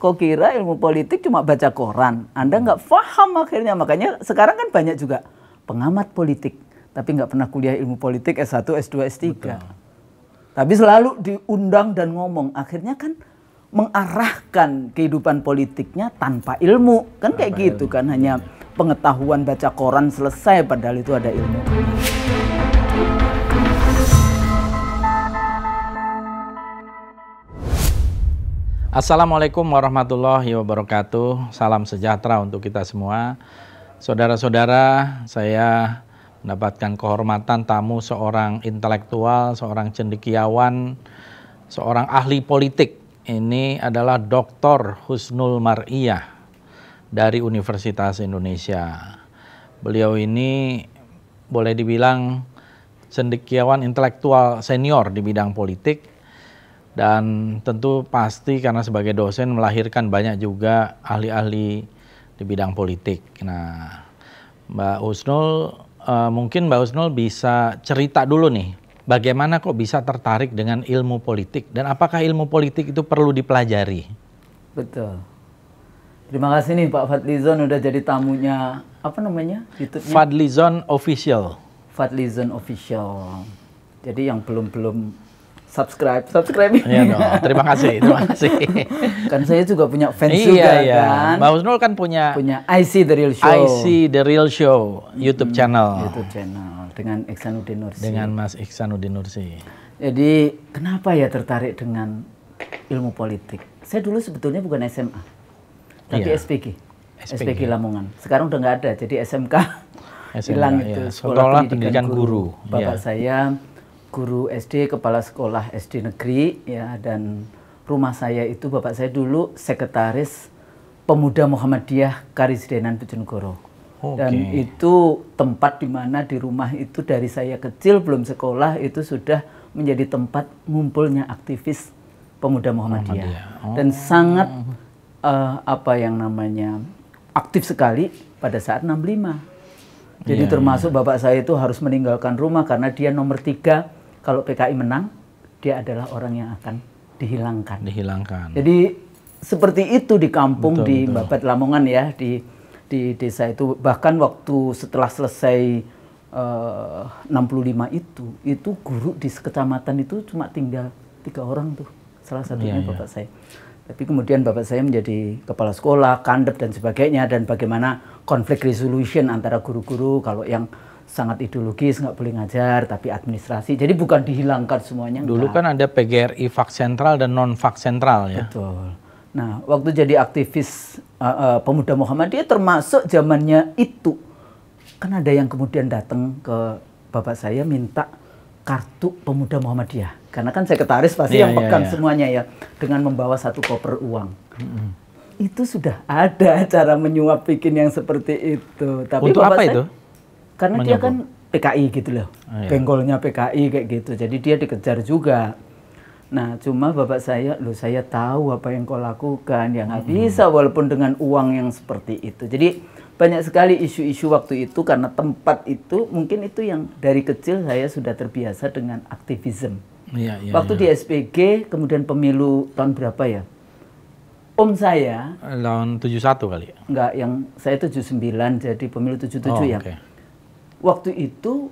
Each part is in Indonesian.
Kok kira ilmu politik cuma baca koran? Anda nggak paham akhirnya. Makanya sekarang kan banyak juga pengamat politik. Tapi nggak pernah kuliah ilmu politik S1, S2, S3. Betul. Tapi selalu diundang dan ngomong. Akhirnya kan mengarahkan kehidupan politiknya tanpa ilmu. Kan tanpa kayak gitu ilmu. kan. Hanya pengetahuan baca koran selesai padahal itu ada ilmu. Assalamualaikum warahmatullahi wabarakatuh. Salam sejahtera untuk kita semua. Saudara-saudara, saya mendapatkan kehormatan tamu seorang intelektual, seorang cendekiawan, seorang ahli politik. Ini adalah Dr. Husnul Mar'iyah dari Universitas Indonesia. Beliau ini boleh dibilang cendekiawan intelektual senior di bidang politik dan tentu pasti karena sebagai dosen melahirkan banyak juga ahli-ahli di bidang politik. Nah, Mbak Usnul uh, eh, mungkin Mbak Usnul bisa cerita dulu nih bagaimana kok bisa tertarik dengan ilmu politik dan apakah ilmu politik itu perlu dipelajari? Betul. Terima kasih nih Pak Fadlizon udah jadi tamunya apa namanya? Fadlizon Official. Fadlizon Official. Jadi yang belum belum subscribe, subscribe. Iya dong. Terima kasih, terima kasih. kan saya juga punya fans iya, juga iya. kan. Mbak Husnul kan punya punya IC The Real Show. IC The Real Show YouTube hmm, channel. YouTube channel dengan Iksanuddin Nursi. Dengan Mas Iksanuddin Nursi. Jadi kenapa ya tertarik dengan ilmu politik? Saya dulu sebetulnya bukan SMA, tapi iya. SPG. SPG. Lamongan. Sekarang udah nggak ada, jadi SMK hilang iya. itu. Sekolah, Sekolah Pendidikan, Pendidikan Guru. Guru. Bapak iya. saya guru SD, kepala sekolah SD negeri ya dan rumah saya itu bapak saya dulu sekretaris pemuda Muhammadiyah Karisdenan Bojonegoro. Okay. Dan itu tempat di mana di rumah itu dari saya kecil belum sekolah itu sudah menjadi tempat ngumpulnya aktivis pemuda Muhammadiyah. Muhammadiyah. Oh. Dan sangat uh, apa yang namanya aktif sekali pada saat 65. Jadi yeah, termasuk yeah. bapak saya itu harus meninggalkan rumah karena dia nomor tiga kalau PKI menang, dia adalah orang yang akan dihilangkan. Dihilangkan. Jadi seperti itu di kampung betul, di betul. Babat Lamongan ya di di desa itu bahkan waktu setelah selesai eh, uh, 65 itu itu guru di kecamatan itu cuma tinggal tiga orang tuh salah satunya yeah, iya. bapak yeah. saya. Tapi kemudian bapak saya menjadi kepala sekolah, kandep dan sebagainya dan bagaimana konflik resolution antara guru-guru kalau yang sangat ideologis nggak boleh ngajar tapi administrasi jadi bukan dihilangkan semuanya dulu enggak. kan ada PGRI Fak Sentral dan non vak Sentral ya betul nah waktu jadi aktivis uh, uh, pemuda Muhammadiyah termasuk zamannya itu kan ada yang kemudian datang ke bapak saya minta kartu pemuda Muhammadiyah karena kan sekretaris pasti yeah, yang iya, pegang yeah, yeah. semuanya ya dengan membawa satu koper uang mm -hmm. itu sudah ada cara menyuap bikin yang seperti itu tapi untuk apa saya, itu karena dia kan PKI gitu loh. oh, iya. Bengkolnya PKI kayak gitu. Jadi dia dikejar juga. Nah, cuma bapak saya, loh saya tahu apa yang kau lakukan, yang nggak hmm. bisa walaupun dengan uang yang seperti itu. Jadi banyak sekali isu-isu waktu itu karena tempat itu mungkin itu yang dari kecil saya sudah terbiasa dengan aktivisme. Ya, ya, waktu ya. di SPG, kemudian pemilu tahun berapa ya? Om saya... Tahun 71 kali? Enggak, ya? yang saya 79, jadi pemilu 77 oh, ya. Okay waktu itu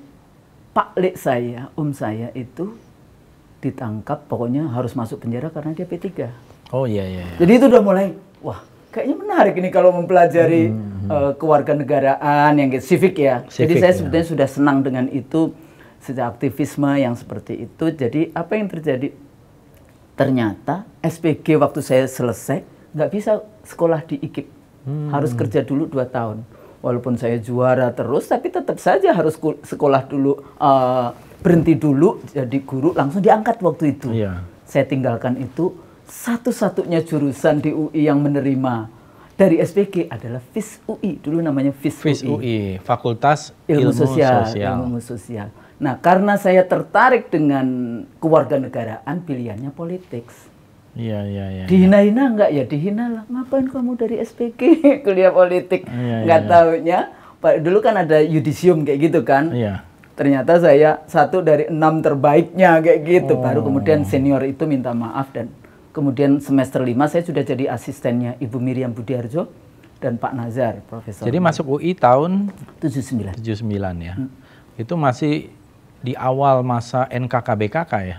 Pak Lek saya, Om saya itu ditangkap, pokoknya harus masuk penjara karena dia P3. Oh iya iya. iya. Jadi itu udah mulai, wah kayaknya menarik ini kalau mempelajari hmm, hmm. Uh, kewarganegaraan yang civic ya. Civic, Jadi saya sebetulnya sebetulnya sudah senang dengan itu sejak aktivisme yang seperti itu. Jadi apa yang terjadi? Ternyata SPG waktu saya selesai nggak bisa sekolah di IKIP, hmm. harus kerja dulu dua tahun walaupun saya juara terus tapi tetap saja harus sekolah dulu uh, berhenti dulu jadi guru langsung diangkat waktu itu yeah. saya tinggalkan itu satu-satunya jurusan di UI yang menerima dari SPG adalah FIS UI dulu namanya FIS, FIS UI. UI Fakultas Ilmu, Ilmu Sosial, Sosial Ilmu Sosial Nah karena saya tertarik dengan kewarganegaraan pilihannya politik Iya, iya, iya. iya. Dihina-hina enggak ya? Dihina lah. Ngapain kamu dari SPG kuliah politik? Iya, iya, enggak iya, taunya. Iya. Dulu kan ada yudisium kayak gitu kan. Iya. Ternyata saya satu dari enam terbaiknya kayak gitu. Oh. Baru kemudian senior itu minta maaf dan kemudian semester lima saya sudah jadi asistennya Ibu Miriam Budiarjo dan Pak Nazar, Profesor. Jadi masuk UI tahun 79. 79 ya. Hmm. Itu masih di awal masa NKKBKK ya?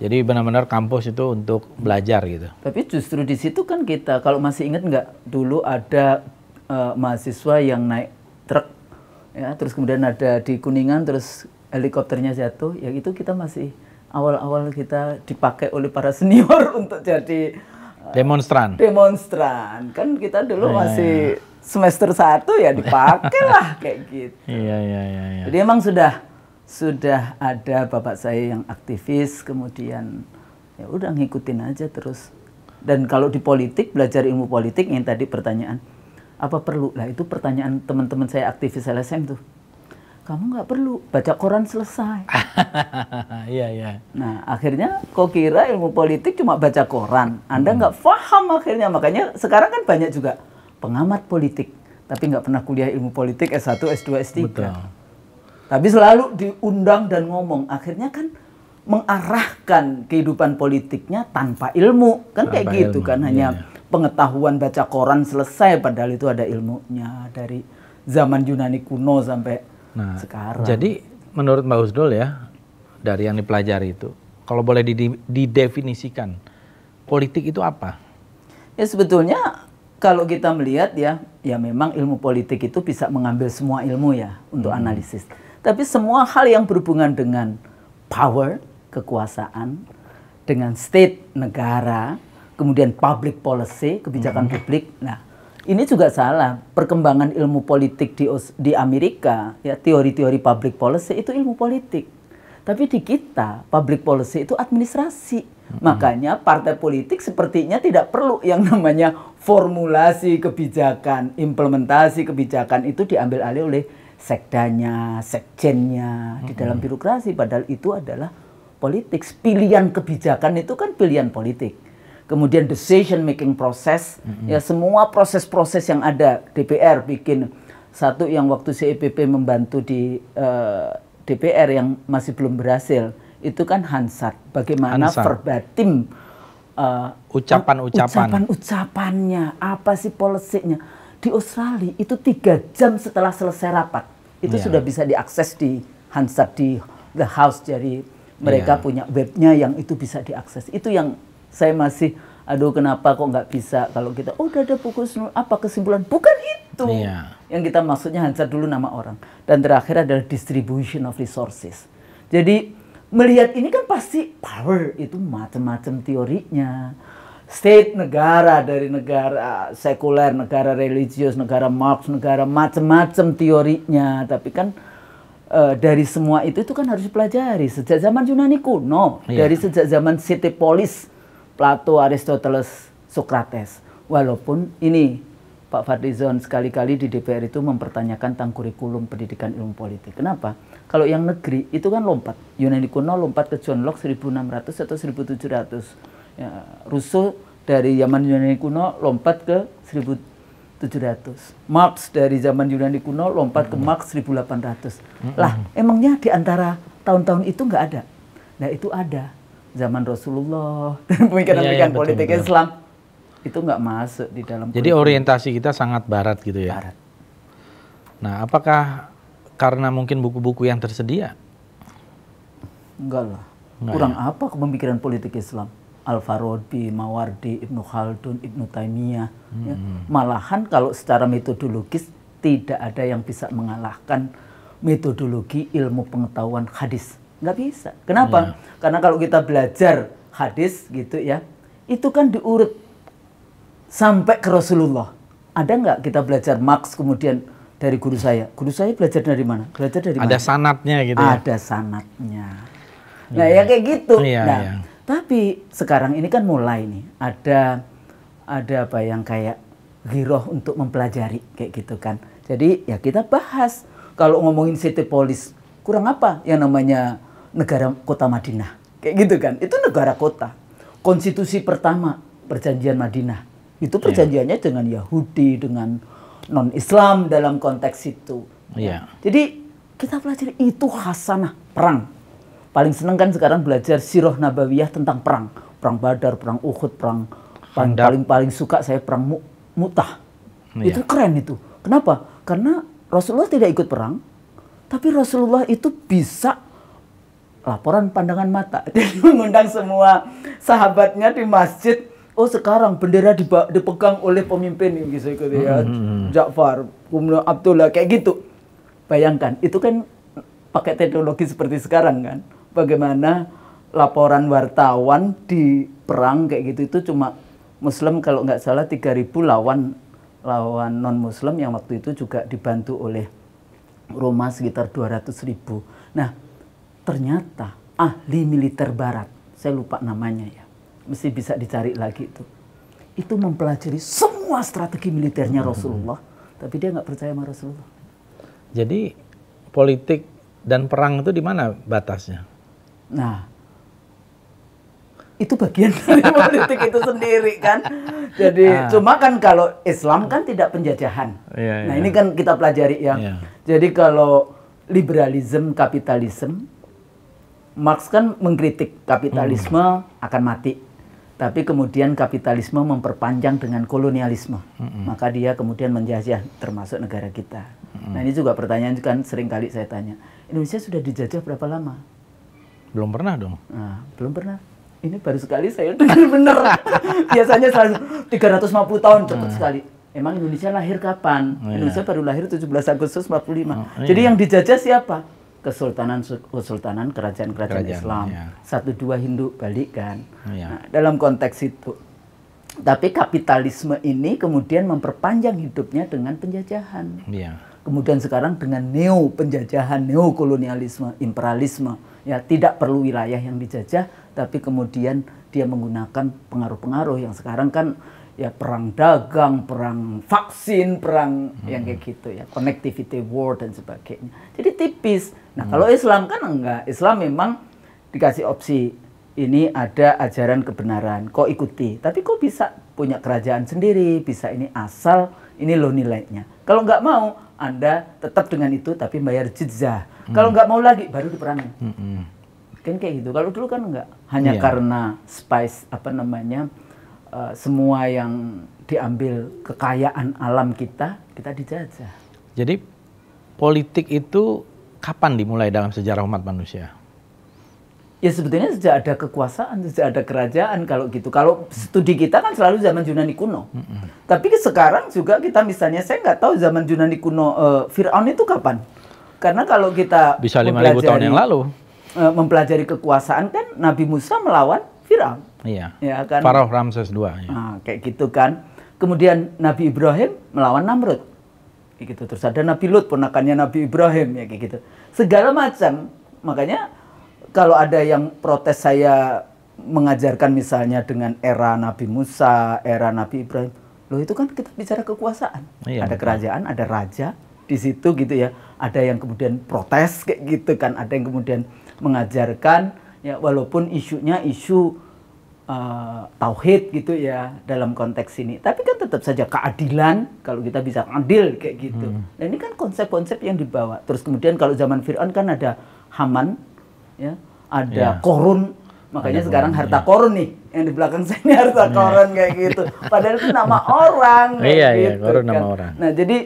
Jadi benar-benar kampus itu untuk belajar gitu. Tapi justru di situ kan kita kalau masih ingat nggak dulu ada uh, mahasiswa yang naik truk ya terus kemudian ada di Kuningan terus helikopternya jatuh ya itu kita masih awal-awal kita dipakai oleh para senior untuk jadi eh, demonstran. Demonstran. Kan kita dulu ya, masih ya, semester satu ya dipakai lah kayak gitu. Iya iya iya. iya. Jadi emang sudah sudah ada bapak saya yang aktivis, kemudian ya udah ngikutin aja terus. Dan kalau di politik, belajar ilmu politik yang tadi pertanyaan, apa perlu? Lah itu pertanyaan teman-teman saya aktivis LSM tuh. Kamu nggak perlu, baca koran selesai. Iya, iya. Nah, akhirnya kok kira ilmu politik cuma baca koran. Anda nggak hmm. paham akhirnya. Makanya sekarang kan banyak juga pengamat politik. Tapi nggak pernah kuliah ilmu politik S1, S2, S3. Betul. Tapi selalu diundang dan ngomong. Akhirnya kan mengarahkan kehidupan politiknya tanpa ilmu. Kan tanpa kayak gitu ilmu. kan hanya yeah. Iya. pengetahuan baca koran selesai padahal itu ada ilmunya dari zaman Yunani kuno sampai nah, sekarang. Jadi menurut Mbak Usdol ya dari yang dipelajari itu kalau boleh didefinisikan politik itu apa? Ya sebetulnya kalau kita melihat ya, ya memang ilmu politik itu bisa mengambil semua ilmu ya untuk hmm. analisis. Tapi semua hal yang berhubungan dengan power, kekuasaan, dengan state negara, kemudian public policy, kebijakan hmm. publik. Nah, ini juga salah. Perkembangan ilmu politik di di Amerika, ya teori-teori public policy itu ilmu politik. Tapi di kita, public policy itu administrasi. Hmm. Makanya partai politik sepertinya tidak perlu yang namanya formulasi kebijakan, implementasi kebijakan itu diambil alih oleh sekdanya, sekjennya hmm. di dalam birokrasi padahal itu adalah politik. Pilihan kebijakan itu kan pilihan politik. Kemudian decision making proses hmm. ya semua proses-proses yang ada DPR bikin satu yang waktu CEPP membantu di uh, eh, DPR yang masih belum berhasil itu kan Hansard. Bagaimana Hansard. verbatim eh, ucapan-ucapan uh, ucapan-ucapannya, apa sih polisinya? di Australia itu tiga jam setelah selesai rapat itu yeah. sudah bisa diakses di Hansard di The House jadi mereka yeah. punya webnya yang itu bisa diakses itu yang saya masih aduh kenapa kok nggak bisa kalau kita oh udah ada buku apa kesimpulan bukan itu yeah. yang kita maksudnya Hansard dulu nama orang dan terakhir adalah distribution of resources jadi melihat ini kan pasti power itu macam-macam teorinya state negara dari negara sekuler, negara religius, negara Marx, negara macam-macam teorinya. Tapi kan uh, dari semua itu itu kan harus dipelajari sejak zaman Yunani kuno, yeah. dari sejak zaman City Polis, Plato, Aristoteles, Socrates. Walaupun ini Pak Fadlizon sekali-kali di DPR itu mempertanyakan tentang kurikulum pendidikan ilmu politik. Kenapa? Kalau yang negeri itu kan lompat. Yunani kuno lompat ke John Locke 1600 atau 1700 ya, dari zaman Yunani kuno lompat ke 1700. Marx dari zaman Yunani kuno lompat ke hmm. Marx 1800. Mm -hmm. Lah, emangnya di antara tahun-tahun itu nggak ada? Nah, itu ada. Zaman Rasulullah dan pemikiran-pemikiran ya, ya, politik betul, Islam itu nggak masuk di dalam. Jadi orientasi kita sangat barat gitu ya. Barat. Nah, apakah karena mungkin buku-buku yang tersedia? Enggak lah. Enggak Kurang ya? apa kepemikiran politik Islam? Al-Farabi, Mawardi, Ibnu Khaldun, Ibnu Taimiyah. Ya. Hmm. Ya. Malahan kalau secara metodologis tidak ada yang bisa mengalahkan metodologi ilmu pengetahuan hadis. Nggak bisa. Kenapa? Yeah. Karena kalau kita belajar hadis gitu ya, itu kan diurut sampai ke Rasulullah. Ada nggak kita belajar Marx kemudian dari guru saya? Guru saya belajar dari mana? Belajar dari ada mana? Ada sanatnya gitu ya? Ada sanatnya. Nah yeah. ya kayak gitu. Yeah, nah, yeah tapi sekarang ini kan mulai nih ada ada apa yang kayak giroh untuk mempelajari kayak gitu kan. Jadi ya kita bahas kalau ngomongin city police kurang apa yang namanya negara kota Madinah kayak gitu kan. Itu negara kota. Konstitusi pertama perjanjian Madinah itu iya. perjanjiannya yeah. dengan Yahudi dengan non Islam dalam konteks itu. Yeah. Jadi kita pelajari itu hasanah perang paling seneng kan sekarang belajar sirah nabawiyah tentang perang, perang Badar, perang Uhud, perang paling paling, paling suka saya perang mu, Mutah. Ya. Itu keren itu. Kenapa? Karena Rasulullah tidak ikut perang, tapi Rasulullah itu bisa laporan pandangan mata. Jadi mengundang semua sahabatnya di masjid oh sekarang bendera dipegang oleh pemimpin gitu gitu ya hmm. hmm, hmm, hmm. Ja'far, Abdullah kayak gitu. Bayangkan, itu kan pakai teknologi seperti sekarang kan bagaimana laporan wartawan di perang kayak gitu itu cuma Muslim kalau nggak salah 3.000 lawan lawan non Muslim yang waktu itu juga dibantu oleh Roma sekitar 200.000. Nah ternyata ahli militer Barat, saya lupa namanya ya, mesti bisa dicari lagi itu. Itu mempelajari semua strategi militernya hmm. Rasulullah, tapi dia nggak percaya sama Rasulullah. Jadi politik dan perang itu di mana batasnya? Nah, itu bagian dari politik itu sendiri kan. Jadi nah. cuma kan kalau Islam kan tidak penjajahan. Yeah, nah yeah. ini kan kita pelajari ya. Yeah. Jadi kalau liberalisme kapitalisme, Marx kan mengkritik kapitalisme hmm. akan mati, tapi kemudian kapitalisme memperpanjang dengan kolonialisme, mm maka dia kemudian menjajah termasuk negara kita. Mm. Nah hmm. ini juga pertanyaan kan sering kali saya tanya, Indonesia sudah dijajah berapa lama? Belum pernah dong. Nah, belum pernah. Ini baru sekali saya dengar bener. Biasanya selalu 350 tahun cepat hmm. Ah. sekali. Emang Indonesia lahir kapan? Oh, iya. Indonesia iya. baru lahir 17 Agustus 45. Oh, iya. Jadi yang dijajah siapa? Kesultanan Kesultanan Kerajaan-kerajaan Islam. Iya. Satu dua Hindu balik kan. Oh, iya. nah, dalam konteks itu. Tapi kapitalisme ini kemudian memperpanjang hidupnya dengan penjajahan. Iya Kemudian sekarang dengan neo penjajahan, neo kolonialisme, imperialisme, ya tidak perlu wilayah yang dijajah, tapi kemudian dia menggunakan pengaruh-pengaruh yang sekarang kan ya perang dagang, perang vaksin, perang hmm. yang kayak gitu ya, connectivity war dan sebagainya. Jadi tipis. Nah, hmm. kalau Islam kan enggak. Islam memang dikasih opsi ini ada ajaran kebenaran, kok ikuti. Tapi kok bisa punya kerajaan sendiri, bisa ini asal ini loh nilainya. Kalau nggak mau, Anda tetap dengan itu tapi bayar jizah. Hmm. Kalau nggak mau lagi, baru diperangi. Hmm, hmm. Kan kayak gitu. Kalau dulu kan nggak. Hanya yeah. karena spice, apa namanya, uh, semua yang diambil kekayaan alam kita, kita dijajah. Jadi politik itu kapan dimulai dalam sejarah umat manusia? ya sebetulnya sejak ada kekuasaan, sejak ada kerajaan kalau gitu. Kalau studi kita kan selalu zaman Yunani kuno. Mm -hmm. Tapi sekarang juga kita misalnya saya nggak tahu zaman Yunani kuno uh, Firaun itu kapan. Karena kalau kita bisa 5000 tahun yang lalu uh, mempelajari kekuasaan kan Nabi Musa melawan Firaun. Iya. Ya kan? Farao Ramses II. Ya. Nah, kayak gitu kan. Kemudian Nabi Ibrahim melawan Namrud. Kayak gitu. Terus ada Nabi Lut ponakannya Nabi Ibrahim ya kayak gitu. Segala macam. Makanya kalau ada yang protes saya mengajarkan misalnya dengan era Nabi Musa, era Nabi Ibrahim, loh itu kan kita bicara kekuasaan. Iya, ada betul. kerajaan, ada raja di situ gitu ya. Ada yang kemudian protes kayak gitu kan, ada yang kemudian mengajarkan ya walaupun isunya isu uh, tauhid gitu ya dalam konteks ini. Tapi kan tetap saja keadilan kalau kita bisa adil kayak gitu. Hmm. Nah, ini kan konsep-konsep yang dibawa. Terus kemudian kalau zaman Firaun kan ada Haman ya ada yeah. korun makanya ada sekarang korun, harta yeah. korun nih yang di belakang saya ini harta korun kayak gitu padahal itu nama orang iya, iya gitu, korun kan. nama orang nah jadi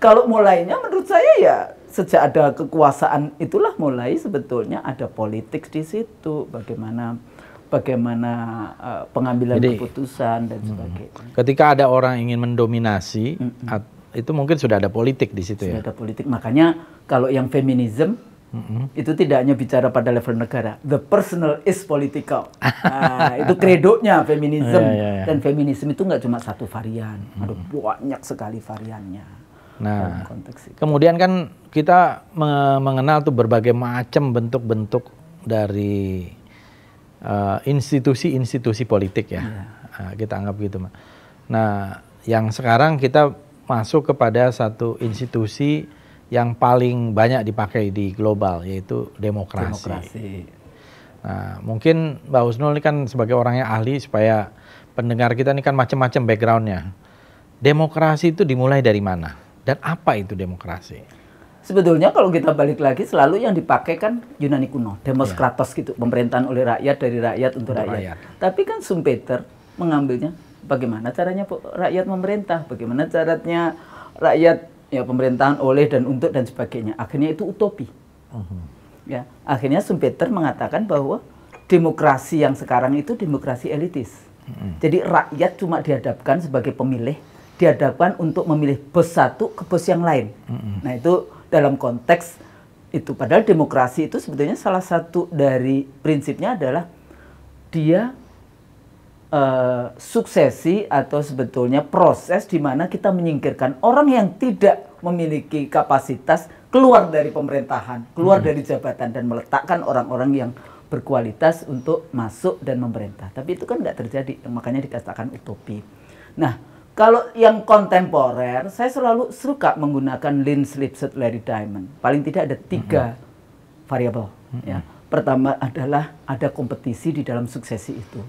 kalau mulainya menurut saya ya sejak ada kekuasaan itulah mulai sebetulnya ada politik di situ bagaimana bagaimana uh, pengambilan Jadi, keputusan dan hmm. sebagainya. Ketika ada orang ingin mendominasi, -hmm. itu mungkin sudah ada politik di situ sudah ya. Sudah ada politik. Makanya kalau yang feminisme hmm Itu tidak hanya bicara pada level negara. The personal is political. nah, itu kredonya feminisme. Yeah, oh, yeah, yeah. Iya. Dan feminisme itu nggak cuma satu varian. Mm-hmm. Ada banyak sekali variannya. Nah, kemudian kan kita mengenal tuh berbagai macam bentuk-bentuk dari institusi eh, institusi-institusi politik ya. Yeah. Iya. Uh, kita anggap gitu, Nah, yang sekarang kita masuk kepada satu institusi yang paling banyak dipakai di global yaitu demokrasi. demokrasi. Nah, mungkin Mbak Husnul ini kan sebagai orang yang ahli supaya pendengar kita ini kan macam-macam backgroundnya. Demokrasi itu dimulai dari mana dan apa itu demokrasi? Sebetulnya kalau kita balik lagi selalu yang dipakai kan Yunani kuno, demos ya. kratos gitu, pemerintahan oleh rakyat dari rakyat untuk, untuk rakyat. rakyat. Tapi kan Sumpeter mengambilnya bagaimana caranya rakyat memerintah, bagaimana caranya rakyat ya pemerintahan oleh dan untuk dan sebagainya. Akhirnya itu utopi. uh Ya, akhirnya Sumpeter mengatakan bahwa demokrasi yang sekarang itu demokrasi elitis. uh Jadi rakyat cuma dihadapkan sebagai pemilih, dihadapkan untuk memilih bos satu ke bos yang lain. uh Nah, itu dalam konteks itu padahal demokrasi itu sebetulnya salah satu dari prinsipnya adalah dia Eh, suksesi atau sebetulnya proses di mana kita menyingkirkan orang yang tidak memiliki kapasitas keluar dari pemerintahan, keluar hmm. dari jabatan dan meletakkan orang-orang yang berkualitas untuk masuk dan memerintah. Tapi itu kan nggak terjadi, makanya dikatakan utopi. Nah, kalau yang kontemporer, saya selalu suka menggunakan Lynn Slipset, Larry Diamond. Paling tidak ada tiga -hmm. variabel. Ya. -hmm. ya. Pertama adalah ada kompetisi di dalam suksesi itu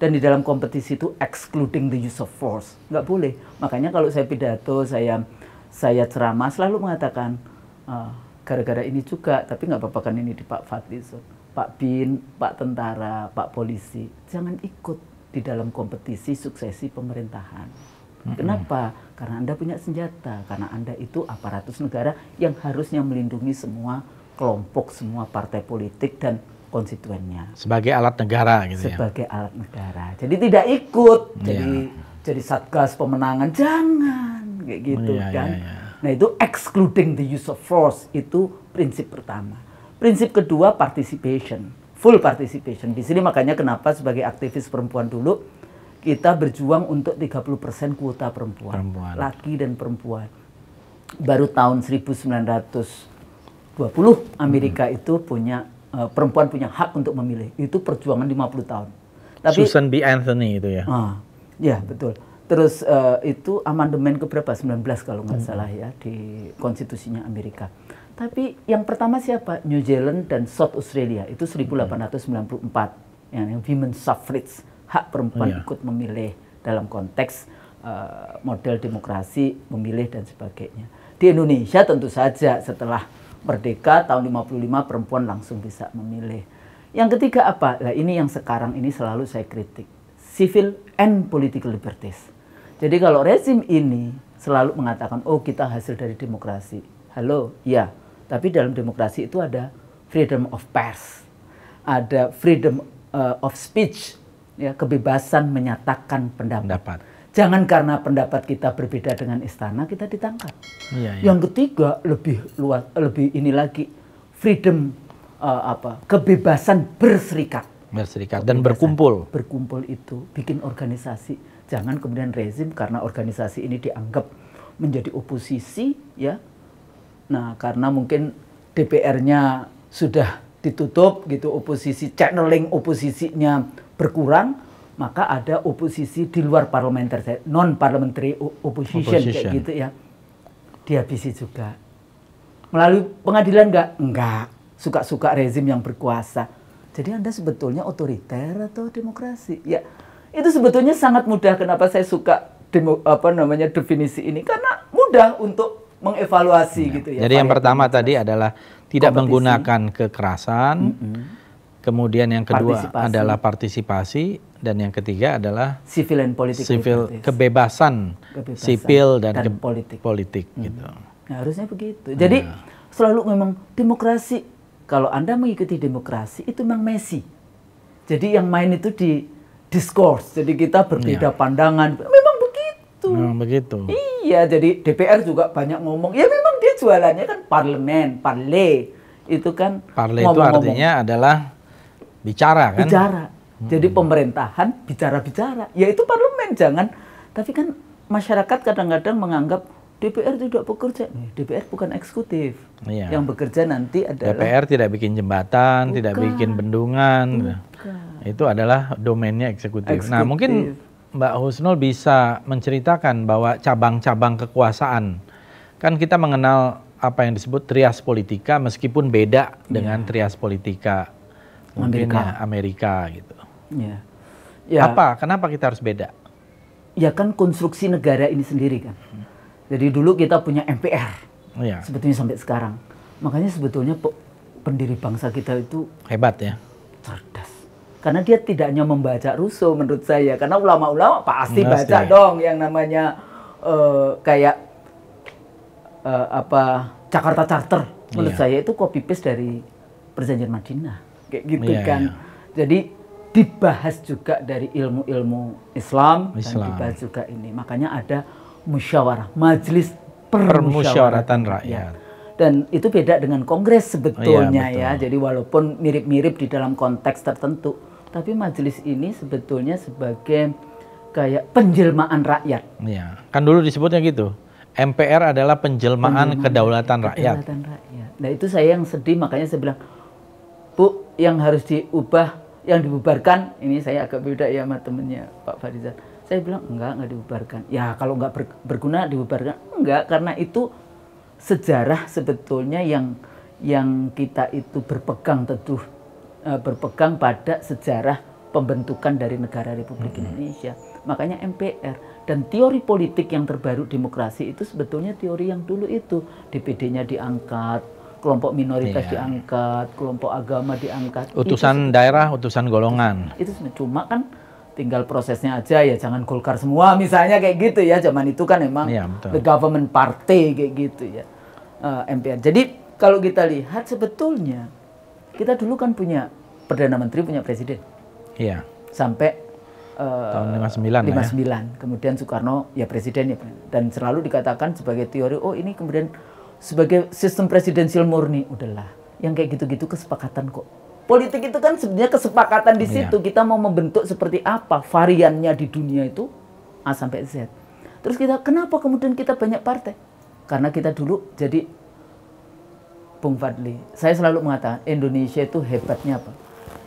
dan di dalam kompetisi itu excluding the use of force nggak boleh makanya kalau saya pidato saya saya ceramah selalu mengatakan ah, gara-gara ini juga tapi nggak apa-apa kan ini di Pak Fadlizon Pak Bin Pak Tentara Pak Polisi jangan ikut di dalam kompetisi suksesi pemerintahan Mm -hmm. Kenapa? Karena Anda punya senjata, karena Anda itu aparatus negara yang harusnya melindungi semua kelompok, semua partai politik dan konstituennya. Sebagai alat negara gitu Sebagai ya. Sebagai alat negara. Jadi tidak ikut jadi yeah. jadi satgas pemenangan jangan kayak gitu yeah, iya, kan. Yeah, yeah. Nah, itu excluding the use of force itu prinsip pertama. Prinsip kedua participation, full participation. Di sini makanya kenapa sebagai aktivis perempuan dulu kita berjuang untuk 30% kuota perempuan, perempuan, laki dan perempuan. Baru tahun 1920 Amerika hmm. itu punya Eh, perempuan punya hak untuk memilih. Itu perjuangan 50 tahun. Tapi, Susan B. Anthony itu ya? Ah, ya, betul. Terus uh, itu amandemen keberapa? 19 kalau nggak hmm. salah ya di konstitusinya Amerika. Tapi yang pertama siapa? New Zealand dan South Australia itu 1894 hmm. yang, yang women suffrage hak perempuan oh, iya. ikut memilih dalam konteks uh, model demokrasi memilih dan sebagainya. Di Indonesia tentu saja setelah merdeka tahun 55 perempuan langsung bisa memilih. Yang ketiga apa? Nah, ini yang sekarang ini selalu saya kritik. Civil and political liberties. Jadi kalau rezim ini selalu mengatakan, oh kita hasil dari demokrasi. Halo, ya. Tapi dalam demokrasi itu ada freedom of press. Ada freedom uh, of speech. ya Kebebasan menyatakan pendapat. pendapat. Jangan karena pendapat kita berbeda dengan istana kita ditangkap. Iya, iya. Yang ketiga lebih luas, lebih ini lagi freedom uh, apa kebebasan berserikat. Berserikat kebebasan dan berkumpul. Berkumpul itu bikin organisasi. Jangan kemudian rezim karena organisasi ini dianggap menjadi oposisi ya. Nah karena mungkin DPR-nya sudah ditutup gitu oposisi channeling oposisinya berkurang maka ada oposisi di luar parlementer, non parliamentary opposition, opposition. kayak gitu ya. Dihabisi juga. Melalui pengadilan enggak? Enggak. Suka-suka rezim yang berkuasa. Jadi Anda sebetulnya otoriter atau demokrasi? Ya, itu sebetulnya sangat mudah. Kenapa saya suka demo, apa namanya definisi ini? Karena mudah untuk mengevaluasi ya. gitu ya. Jadi yang pertama tadi adalah tidak kompetisi. menggunakan kekerasan. Mm -hmm Kemudian yang kedua partisipasi. adalah partisipasi dan yang ketiga adalah civil and political civil kebebasan, kebebasan sipil dan, dan politik, politik hmm. gitu. Nah, harusnya begitu. Jadi ya. selalu memang demokrasi kalau Anda mengikuti demokrasi itu memang Messi. Jadi yang main itu di discourse. Jadi kita berbeda ya. pandangan. Memang begitu. Memang begitu. Iya, jadi DPR juga banyak ngomong. Ya memang dia jualannya kan parlemen, parle. Itu kan parle itu artinya adalah bicara kan bicara hmm. jadi hmm. pemerintahan bicara-bicara yaitu parlemen jangan tapi kan masyarakat kadang-kadang menganggap DPR tidak bekerja DPR bukan eksekutif iya. yang bekerja nanti adalah DPR tidak bikin jembatan bukan. tidak bikin bendungan bukan. itu adalah domainnya eksekutif. Nah, eksekutif nah mungkin Mbak Husnul bisa menceritakan bahwa cabang-cabang kekuasaan kan kita mengenal apa yang disebut trias politika meskipun beda iya. dengan trias politika mungkin Amerika. ya Amerika gitu. Ya. ya. Apa? Kenapa kita harus beda? Ya kan konstruksi negara ini sendiri kan. Jadi dulu kita punya MPR. Ya. Sebetulnya sampai sekarang. Makanya sebetulnya pendiri bangsa kita itu hebat ya. Cerdas. Karena dia tidak hanya membaca Russo menurut saya. Karena ulama-ulama pasti, Mesti. baca dong yang namanya uh, kayak uh, apa Jakarta Charter menurut iya. saya itu copy paste dari perjanjian Madinah kayak gitu yeah, kan. Yeah. Jadi dibahas juga dari ilmu-ilmu Islam, Islam dan dibahas juga ini. Makanya ada musyawarah, majelis permusyawaratan rakyat. rakyat. Dan itu beda dengan kongres sebetulnya yeah, ya. Jadi walaupun mirip-mirip di dalam konteks tertentu, tapi majelis ini sebetulnya sebagai kayak penjelmaan rakyat. Iya, kan dulu disebutnya gitu. MPR adalah penjelmaan, penjelmaan kedaulatan, kedaulatan rakyat. Kedaulatan rakyat. Nah itu saya yang sedih makanya saya bilang, Bu, yang harus diubah, yang dibubarkan. Ini saya agak beda ya sama temennya Pak Fariza. Saya bilang enggak, enggak dibubarkan. Ya kalau enggak berguna dibubarkan. Enggak, karena itu sejarah sebetulnya yang yang kita itu berpegang tentu eh, berpegang pada sejarah pembentukan dari negara Republik hmm. Indonesia. Makanya MPR dan teori politik yang terbaru demokrasi itu sebetulnya teori yang dulu itu DPD-nya diangkat, kelompok minoritas iya. diangkat, kelompok agama diangkat. Utusan itu, daerah, utusan golongan. Itu sebenarnya cuma kan tinggal prosesnya aja ya, jangan Golkar semua misalnya kayak gitu ya. Zaman itu kan memang iya, the government party kayak gitu ya. Uh, eh, MPR. Jadi kalau kita lihat sebetulnya kita dulu kan punya perdana menteri, punya presiden. Iya. Sampai uh, tahun 59 59. Ya. Kemudian Soekarno ya presiden ya dan selalu dikatakan sebagai teori oh ini kemudian sebagai sistem presidensial murni. Udahlah, yang kayak gitu-gitu kesepakatan kok. Politik itu kan sebenarnya kesepakatan di iya. situ. Yeah. Kita mau membentuk seperti apa variannya di dunia itu A sampai Z. Terus kita kenapa kemudian kita banyak partai? Karena kita dulu jadi Bung Fadli, saya selalu mengatakan Indonesia itu hebatnya apa?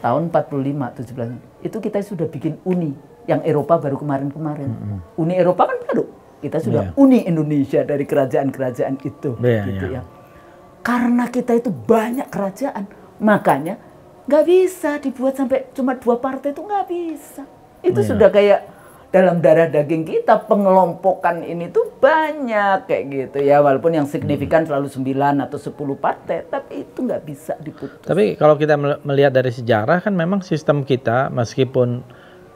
Tahun 45, 17, itu kita sudah bikin uni. Yang Eropa baru kemarin-kemarin. Mm -hmm. Uni Eropa kan baru kita sudah yeah. uni Indonesia dari kerajaan-kerajaan itu, yeah, gitu yeah. ya. Karena kita itu banyak kerajaan, makanya nggak bisa dibuat sampai cuma dua partai itu nggak bisa. Itu yeah. sudah kayak dalam darah daging kita pengelompokan ini tuh banyak kayak gitu ya. Walaupun yang signifikan hmm. selalu sembilan atau sepuluh partai, tapi itu nggak bisa diputus. Tapi kalau kita melihat dari sejarah kan memang sistem kita meskipun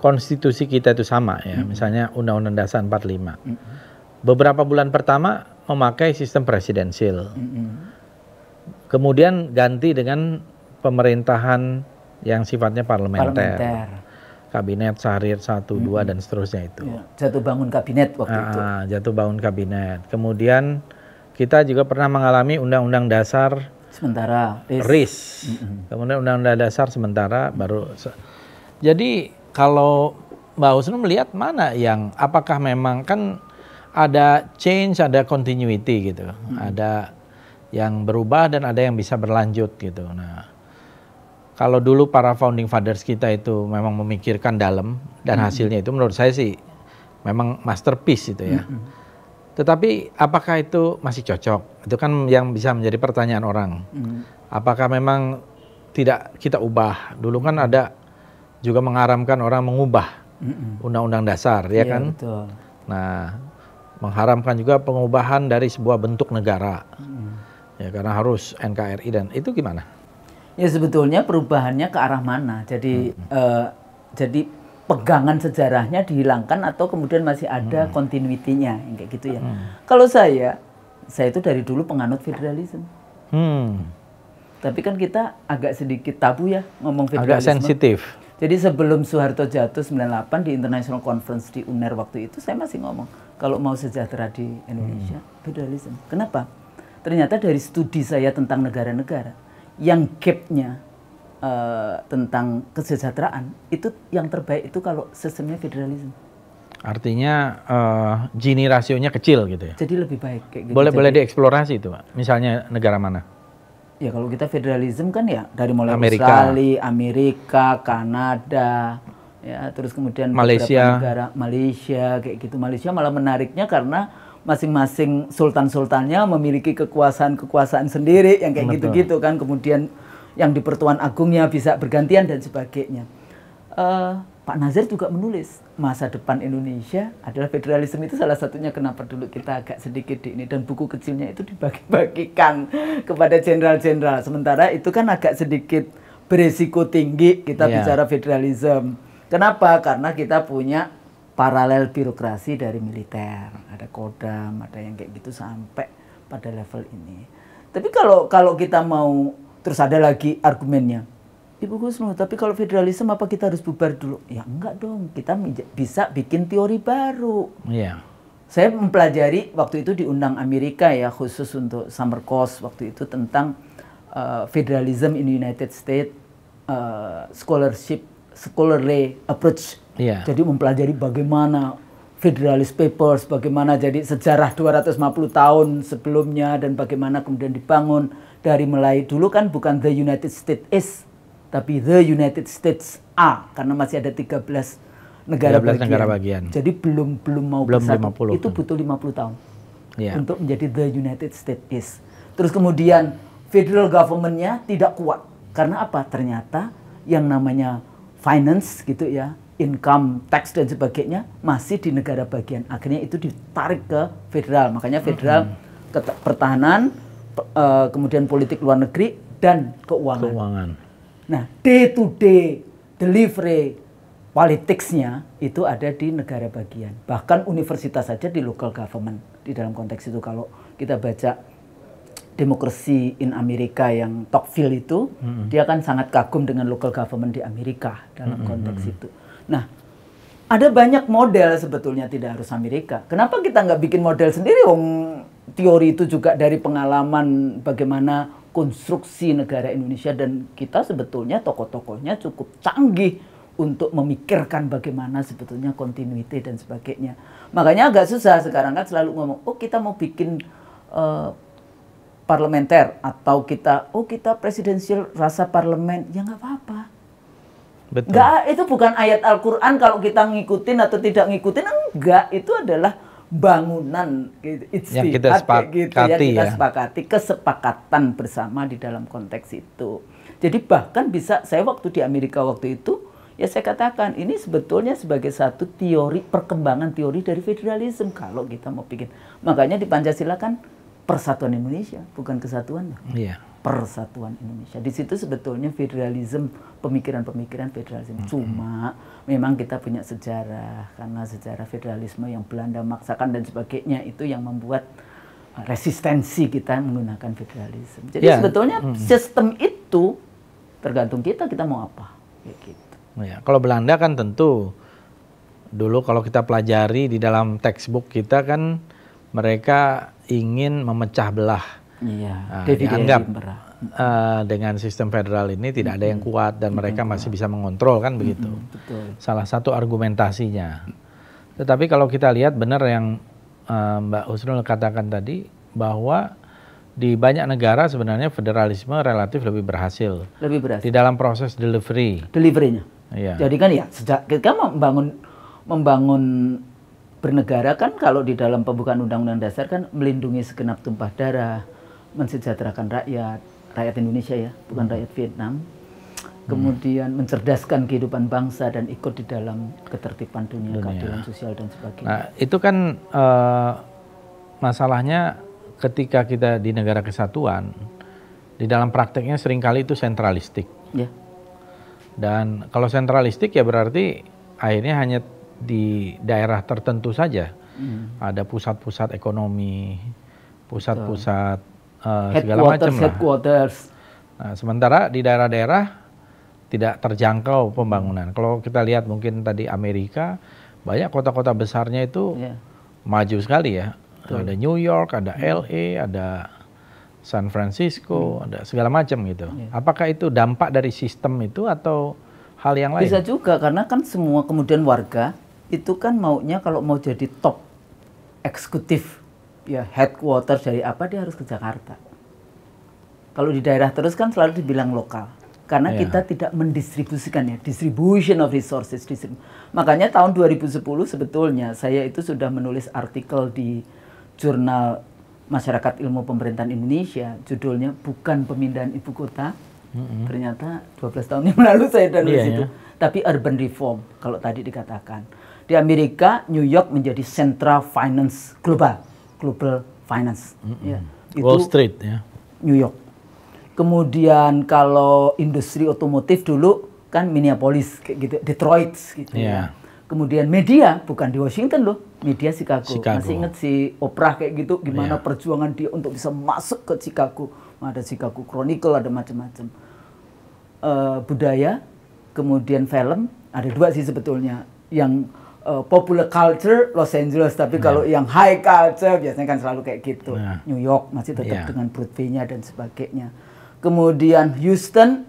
konstitusi kita itu sama ya, hmm. misalnya Undang-Undang Dasar 45. Hmm. Beberapa bulan pertama memakai sistem presidensil. Hmm. Kemudian ganti dengan pemerintahan yang sifatnya parlementer. parlementer. Kabinet Sahrir satu hmm. dan seterusnya itu. Ya, jatuh bangun kabinet waktu ah, itu. Ah, jatuh bangun kabinet. Kemudian kita juga pernah mengalami undang-undang dasar sementara RIS. RIS. Hmm. Kemudian undang-undang dasar sementara baru Jadi kalau Mbak Husnu melihat mana yang apakah memang kan ada change, ada continuity gitu, hmm. ada yang berubah dan ada yang bisa berlanjut gitu. Nah, kalau dulu para founding fathers kita itu memang memikirkan dalam dan hmm. hasilnya itu menurut saya sih memang masterpiece itu ya. Hmm. Tetapi apakah itu masih cocok? Itu kan yang bisa menjadi pertanyaan orang. Hmm. Apakah memang tidak kita ubah? Dulu kan ada juga mengharamkan orang mengubah undang-undang dasar, ya, ya kan? Betul. Nah, mengharamkan juga pengubahan dari sebuah bentuk negara, mm. ya karena harus NKRI dan itu gimana? Ya sebetulnya perubahannya ke arah mana? Jadi mm. eh, jadi pegangan sejarahnya dihilangkan atau kemudian masih ada mm. continuity kayak gitu ya. Mm. Kalau saya, saya itu dari dulu penganut federalisme. Hmm. Tapi kan kita agak sedikit tabu ya ngomong federalisme. Agak sensitif jadi sebelum Soeharto jatuh 98 di International Conference di UNER waktu itu saya masih ngomong kalau mau sejahtera di Indonesia hmm. federalisme. Kenapa? Ternyata dari studi saya tentang negara-negara yang gapnya uh, tentang kesejahteraan itu yang terbaik itu kalau sistemnya federalisme. Artinya uh, gini rasionya kecil gitu ya. Jadi lebih baik kayak gitu. Boleh boleh dieksplorasi itu, Pak. Misalnya negara mana? Ya kalau kita federalism kan ya dari mulai Amerika. Australia, Amerika, Kanada, ya terus kemudian Malaysia. negara Malaysia kayak gitu. Malaysia malah menariknya karena masing-masing sultan-sultannya memiliki kekuasaan-kekuasaan sendiri yang kayak gitu-gitu kan. Kemudian yang di Pertuan Agungnya bisa bergantian dan sebagainya. Uh, Pak Nazir juga menulis masa depan Indonesia adalah federalisme itu salah satunya kenapa dulu kita agak sedikit di ini dan buku kecilnya itu dibagi-bagikan kepada jenderal-jenderal sementara itu kan agak sedikit beresiko tinggi kita yeah. bicara federalisme kenapa karena kita punya paralel birokrasi dari militer ada kodam ada yang kayak gitu sampai pada level ini tapi kalau kalau kita mau terus ada lagi argumennya Ibu Gusmu, tapi kalau federalisme apa kita harus bubar dulu? Ya enggak dong, kita bisa bikin teori baru. Yeah. Saya mempelajari waktu itu diundang Amerika ya khusus untuk summer course waktu itu tentang uh, federalism in United States uh, scholarship scholarly approach. Yeah. Jadi mempelajari bagaimana federalist papers, bagaimana jadi sejarah 250 tahun sebelumnya dan bagaimana kemudian dibangun dari mulai dulu kan bukan the United States is tapi the United States A karena masih ada 13 negara 13 bagian. negara bagian. Jadi belum belum mau belum bersatu. 50. Itu kan? butuh 50 tahun yeah. untuk menjadi the United States is. Terus kemudian federal governmentnya tidak kuat karena apa? Ternyata yang namanya finance gitu ya, income tax dan sebagainya masih di negara bagian. Akhirnya itu ditarik ke federal. Makanya federal mm -hmm. pertahanan, uh, kemudian politik luar negeri dan keuangan. keuangan. Nah, day to day delivery politicsnya itu ada di negara bagian. Bahkan universitas saja di local government di dalam konteks itu kalau kita baca demokrasi in Amerika yang Tocqueville itu, mm -hmm. dia kan sangat kagum dengan local government di Amerika dalam konteks mm -hmm. itu. Nah, ada banyak model sebetulnya tidak harus Amerika. Kenapa kita nggak bikin model sendiri? Wong teori itu juga dari pengalaman bagaimana konstruksi negara Indonesia dan kita sebetulnya tokoh-tokohnya cukup canggih untuk memikirkan bagaimana sebetulnya kontinuiti dan sebagainya. Makanya agak susah sekarang kan selalu ngomong, oh kita mau bikin uh, parlementer atau kita, oh kita presidensial rasa parlemen, ya nggak apa-apa. Betul. Nggak, itu bukan ayat Al-Quran kalau kita ngikutin atau tidak ngikutin, enggak. Itu adalah bangunan itu yang kita sepakati, gitu, yang kita ya. sepakati kesepakatan bersama di dalam konteks itu. Jadi bahkan bisa saya waktu di Amerika waktu itu ya saya katakan ini sebetulnya sebagai satu teori perkembangan teori dari federalisme kalau kita mau bikin. Makanya di Pancasila kan persatuan Indonesia bukan kesatuan. ya. Yeah. Persatuan Indonesia. Di situ sebetulnya federalisme, pemikiran-pemikiran federalisme. Mm -hmm. Cuma memang kita punya sejarah karena sejarah federalisme yang Belanda maksakan dan sebagainya itu yang membuat uh, resistensi kita menggunakan federalisme. Jadi yeah. sebetulnya hmm. sistem itu tergantung kita kita mau apa. Ya, gitu. Ya, kalau Belanda kan tentu dulu kalau kita pelajari di dalam textbook kita kan mereka ingin memecah belah. Iya. Nah, dianggap uh, dengan sistem federal ini tidak ada yang kuat dan mereka masih bisa mengontrol kan begitu. Betul. Salah satu argumentasinya. Tetapi kalau kita lihat benar yang uh, Mbak Husnul katakan tadi bahwa di banyak negara sebenarnya federalisme relatif lebih berhasil. Lebih berhasil. Di dalam proses delivery. Deliverynya. Iya. Jadi kan ya sejak kita membangun membangun bernegara kan kalau di dalam pembukaan undang-undang dasar kan melindungi segenap tumpah darah, mensejahterakan rakyat, rakyat Indonesia ya, bukan hmm. rakyat Vietnam. Kemudian hmm. mencerdaskan kehidupan bangsa dan ikut di dalam ketertiban dunia, dunia. keadilan sosial dan sebagainya. Nah, itu kan uh, masalahnya ketika kita di negara kesatuan, di dalam prakteknya seringkali itu sentralistik. Ya. Dan kalau sentralistik ya berarti akhirnya hanya di daerah tertentu saja. Hmm. Ada pusat-pusat ekonomi, pusat-pusat Eh, segala macam lah. Headquarters. Nah, sementara di daerah-daerah tidak terjangkau pembangunan. Kalau kita lihat mungkin tadi Amerika banyak kota-kota besarnya itu yeah. maju sekali ya. Betul. Ada New York, ada LA, ada San Francisco, hmm. ada segala macam gitu. Yeah. Apakah itu dampak dari sistem itu atau hal yang lain? Bisa juga karena kan semua kemudian warga itu kan maunya kalau mau jadi top eksekutif ya headquarter dari apa dia harus ke Jakarta. Kalau di daerah terus kan selalu dibilang lokal. Karena yeah. kita tidak mendistribusikannya, distribution of resources. Distrib Makanya tahun 2010 sebetulnya saya itu sudah menulis artikel di jurnal Masyarakat Ilmu Pemerintahan Indonesia, judulnya Bukan Pemindahan Ibu Kota. Mm -hmm. Ternyata 12 tahun yang lalu saya sudah yeah, itu. Yeah. Tapi urban reform, kalau tadi dikatakan. Di Amerika, New York menjadi sentra finance global Global Finance. Mm -hmm. ya. Itu Wall Street ya. New York. Kemudian kalau industri otomotif dulu kan Minneapolis kayak gitu, Detroit gitu. Yeah. Ya. Iya. Kemudian media bukan di Washington loh, media Chicago. Chicago. Masih inget si Oprah kayak gitu gimana yeah. perjuangan dia untuk bisa masuk ke Chicago. Ada Chicago Chronicle, ada macam-macam. Uh, budaya, kemudian film, ada dua sih sebetulnya yang uh, popular culture Los Angeles, tapi iya. kalau yang high culture biasanya kan selalu kayak gitu. Yeah. New York masih tetap yeah. dengan Broadway-nya dan sebagainya. Kemudian Houston,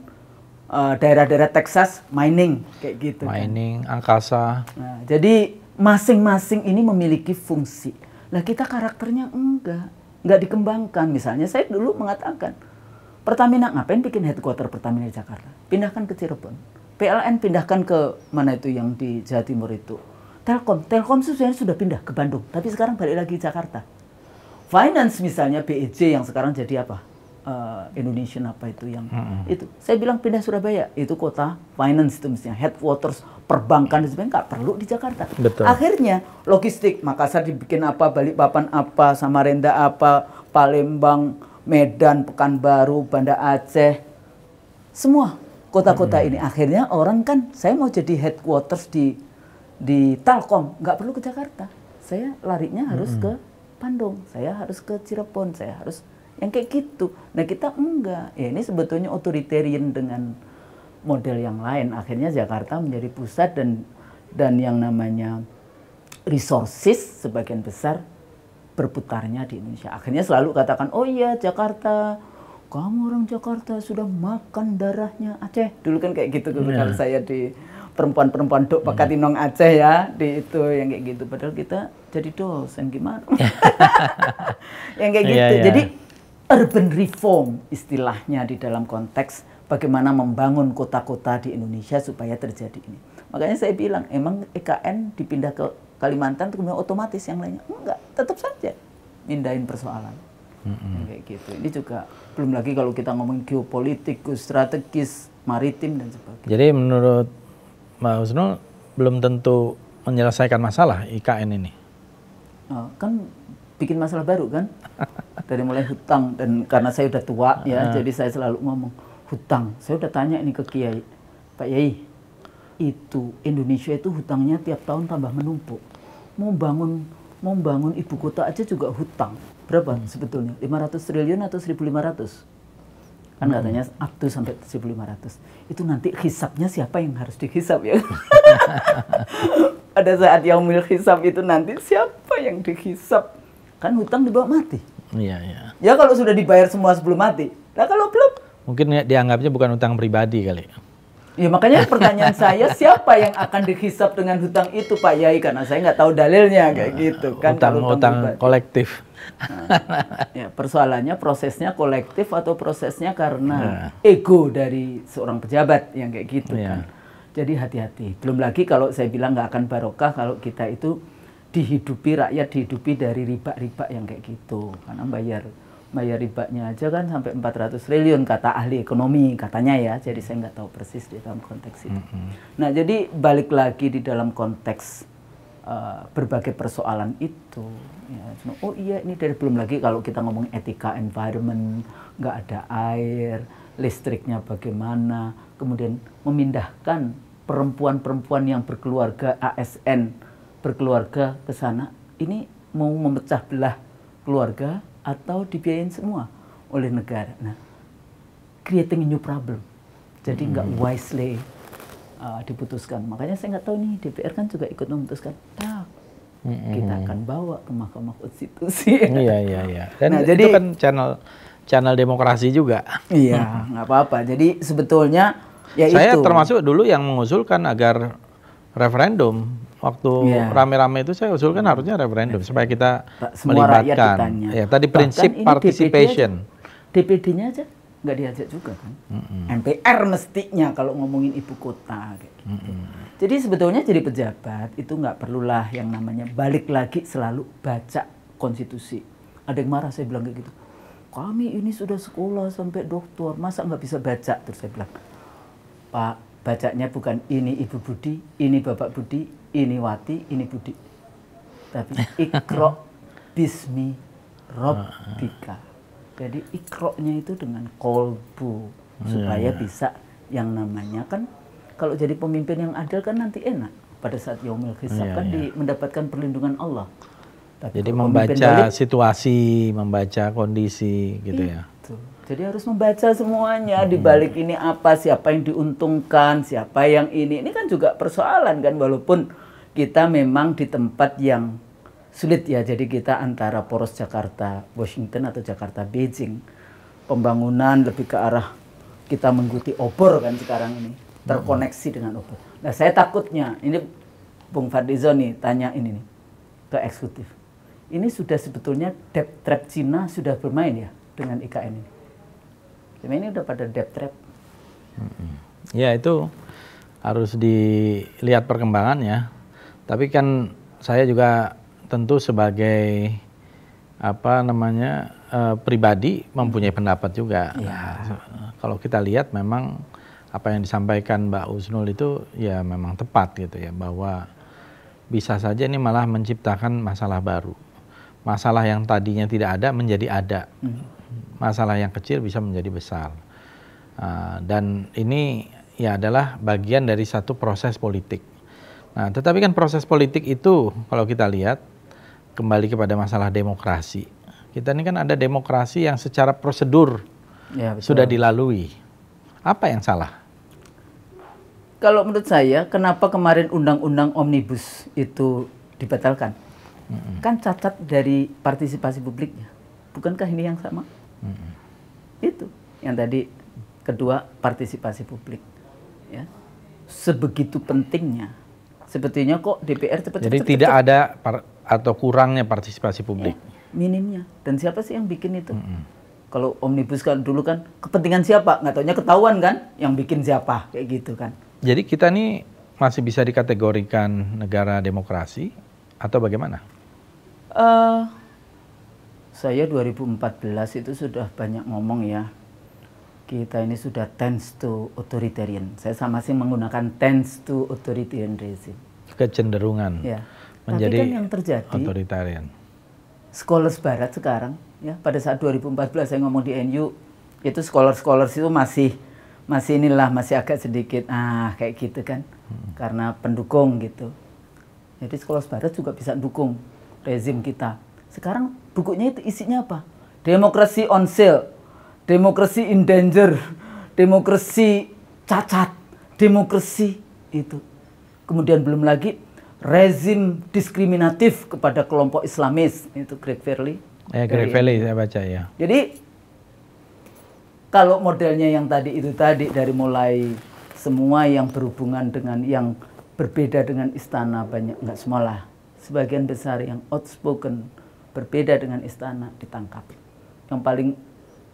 daerah daerah-daerah Texas, mining kayak gitu. Kan. Mining, kan. angkasa. Nah, jadi masing-masing ini memiliki fungsi. Lah kita karakternya enggak, enggak dikembangkan. Misalnya saya dulu mengatakan, Pertamina ngapain bikin headquarter Pertamina di Jakarta? Pindahkan ke Cirebon. PLN pindahkan ke mana itu yang di Jawa Timur itu? Telkom. Telkom sebenarnya sudah pindah ke Bandung, tapi sekarang balik lagi ke Jakarta. Finance misalnya BEJ yang sekarang jadi apa? Uh, Indonesian apa itu yang hmm. itu. Saya bilang pindah Surabaya, itu kota finance itu misalnya headquarters perbankan dan sebagainya nggak perlu di Jakarta. Betul. Akhirnya logistik Makassar dibikin apa, Balikpapan apa, Samarinda apa, Palembang, Medan, Pekanbaru, Banda Aceh, semua kota-kota hmm. ini. Akhirnya orang kan saya mau jadi headquarters di di Telkom nggak perlu ke Jakarta saya larinya harus -hmm. ke Bandung saya harus ke Cirebon saya harus yang kayak gitu nah kita enggak ya ini sebetulnya otoritarian dengan model yang lain akhirnya Jakarta menjadi pusat dan dan yang namanya resources sebagian besar berputarnya di Indonesia akhirnya selalu katakan oh iya Jakarta kamu orang Jakarta sudah makan darahnya Aceh dulu kan kayak gitu dulu yeah. kalau iya. saya di perempuan-perempuan dok pakai iya. tinong Aceh ya di itu yang kayak gitu padahal kita jadi dosen gimana yang kayak iya, gitu yeah, yeah. jadi urban reform istilahnya di dalam konteks bagaimana membangun kota-kota di Indonesia supaya terjadi ini makanya saya bilang emang EKN dipindah ke Kalimantan kemudian otomatis yang lainnya enggak tetap saja mindahin persoalan mm-hmm. kayak gitu ini juga belum lagi kalau kita ngomong geopolitik strategis maritim dan sebagainya jadi menurut Mbak Husnul belum tentu menyelesaikan masalah IKN ini. Oh, kan bikin masalah baru kan dari mulai hutang dan karena saya udah tua ya uh. jadi saya selalu ngomong hutang saya udah tanya ini ke kiai pak yai itu Indonesia itu hutangnya tiap tahun tambah menumpuk mau bangun mau bangun ibu kota aja juga hutang berapa hmm. sebetulnya 500 triliun atau 1500 kan hmm. katanya up to sampai 7500 itu nanti hisapnya siapa yang harus dihisap ya pada saat yang hisap itu nanti siapa yang dihisap kan hutang dibawa mati iya iya ya kalau sudah dibayar semua sebelum mati nah kalau belum mungkin ya, dianggapnya bukan hutang pribadi kali Ya makanya pertanyaan saya siapa yang akan dihisap dengan hutang itu Pak Yai karena saya nggak tahu dalilnya kayak ah, gitu kan. Hutang hutang kolektif. Nah, ya persoalannya prosesnya kolektif atau prosesnya karena nah. ego dari seorang pejabat yang kayak gitu ya. kan. Jadi hati-hati. Belum lagi kalau saya bilang nggak akan barokah kalau kita itu dihidupi rakyat dihidupi dari riba-riba yang kayak gitu karena bayar bayar ribanya aja kan sampai 400 triliun kata ahli ekonomi katanya ya jadi saya nggak tahu persis di dalam konteks itu. Mm -hmm. Nah jadi balik lagi di dalam konteks uh, berbagai persoalan itu, ya, cuma, oh iya ini dari belum lagi kalau kita ngomong etika environment nggak ada air listriknya bagaimana kemudian memindahkan perempuan-perempuan yang berkeluarga ASN berkeluarga ke sana ini mau memecah belah keluarga atau dibiayain semua oleh negara. Nah, creating a new problem. Jadi nggak -hmm. wisely uh, diputuskan. Makanya saya nggak tahu nih DPR kan juga ikut memutuskan. Tak, mm -hmm. kita hmm, akan hmm. bawa ke Mahkamah Konstitusi. Iya iya iya. Dan nah, jadi, itu kan channel channel demokrasi juga. Iya nggak apa-apa. Jadi sebetulnya ya saya itu. termasuk dulu yang mengusulkan agar referendum waktu rame iya. rame-rame itu saya usulkan harusnya referendum supaya kita Semua melibatkan. Ya, tadi prinsip participation. DPD-nya aja nggak diajak juga kan. Mm -hmm. MPR mestinya kalau ngomongin ibu kota kayak gitu. Mm -hmm. Jadi sebetulnya jadi pejabat itu nggak perlulah yang namanya balik lagi selalu baca konstitusi. Ada yang marah saya bilang kayak gitu. Kami ini sudah sekolah sampai doktor, masa nggak bisa baca? Terus saya bilang, Pak, bacanya bukan ini Ibu Budi, ini Bapak Budi, ini Wati, ini Budi. Tapi ikro bismi robbika. Jadi ikroknya itu dengan kolbu oh, iya, supaya iya. bisa yang namanya kan kalau jadi pemimpin yang adil kan nanti enak pada saat Yomil hisab iya, kan di, mendapatkan perlindungan Allah. Tapi Jadi membaca situasi, membaca kondisi gitu ya. itu. ya. Jadi harus membaca semuanya hmm. di balik ini apa, siapa yang diuntungkan, siapa yang ini. Ini kan juga persoalan kan walaupun kita memang di tempat yang sulit ya. Jadi kita antara poros Jakarta Washington atau Jakarta Beijing. Pembangunan lebih ke arah kita mengikuti obor kan sekarang ini. Terkoneksi dengan obor. Nah saya takutnya ini Bung Fadlizon nih tanya ini nih ke eksekutif. Ini sudah sebetulnya debt trap Cina sudah bermain ya dengan IKN ini Cuma ini udah pada debt trap. Ya itu harus dilihat perkembangannya. Tapi kan saya juga tentu sebagai apa namanya eh, pribadi mempunyai pendapat juga. Ya. Kalau kita lihat memang apa yang disampaikan Mbak Usnul itu ya memang tepat gitu ya bahwa bisa saja ini malah menciptakan masalah baru. Masalah yang tadinya tidak ada menjadi ada. Hmm masalah yang kecil bisa menjadi besar. Uh, dan ini ya adalah bagian dari satu proses politik. Nah, tetapi kan proses politik itu kalau kita lihat kembali kepada masalah demokrasi. Kita ini kan ada demokrasi yang secara prosedur ya, sudah dilalui. Apa yang salah? Kalau menurut saya, kenapa kemarin undang-undang omnibus itu dibatalkan? Mm -hmm. Kan cacat dari partisipasi publiknya. Bukankah ini yang sama? Hmm. Itu yang tadi kedua partisipasi publik. Ya. Sebegitu pentingnya. Sepertinya kok DPR cepat Jadi cepet, tidak cepet. ada par atau kurangnya partisipasi publik. Ya, minimnya. Dan siapa sih yang bikin itu? Hmm. Kalau omnibus kan dulu kan kepentingan siapa? Nggak taunya ketahuan kan yang bikin siapa kayak gitu kan. Jadi kita nih masih bisa dikategorikan negara demokrasi atau bagaimana? Uh, saya 2014 itu sudah banyak ngomong ya kita ini sudah tense to authoritarian. Saya sama sih menggunakan tense to authoritarian regime. Kecenderungan. Ya. Menjadi kan yang terjadi authoritarian. Scholars barat sekarang ya pada saat 2014 saya ngomong di NU itu scholars-scholars itu masih masih inilah masih agak sedikit ah kayak gitu kan hmm. karena pendukung gitu. Jadi scholars barat juga bisa dukung rezim kita. Sekarang bukunya itu isinya apa? Demokrasi on sale, demokrasi in danger, demokrasi cacat, demokrasi itu. Kemudian belum lagi rezim diskriminatif kepada kelompok Islamis itu Greg Fairley. Eh, Greg Fairley saya baca ya. Jadi kalau modelnya yang tadi itu tadi dari mulai semua yang berhubungan dengan yang berbeda dengan istana banyak nggak semualah sebagian besar yang outspoken berbeda dengan istana ditangkap. Yang paling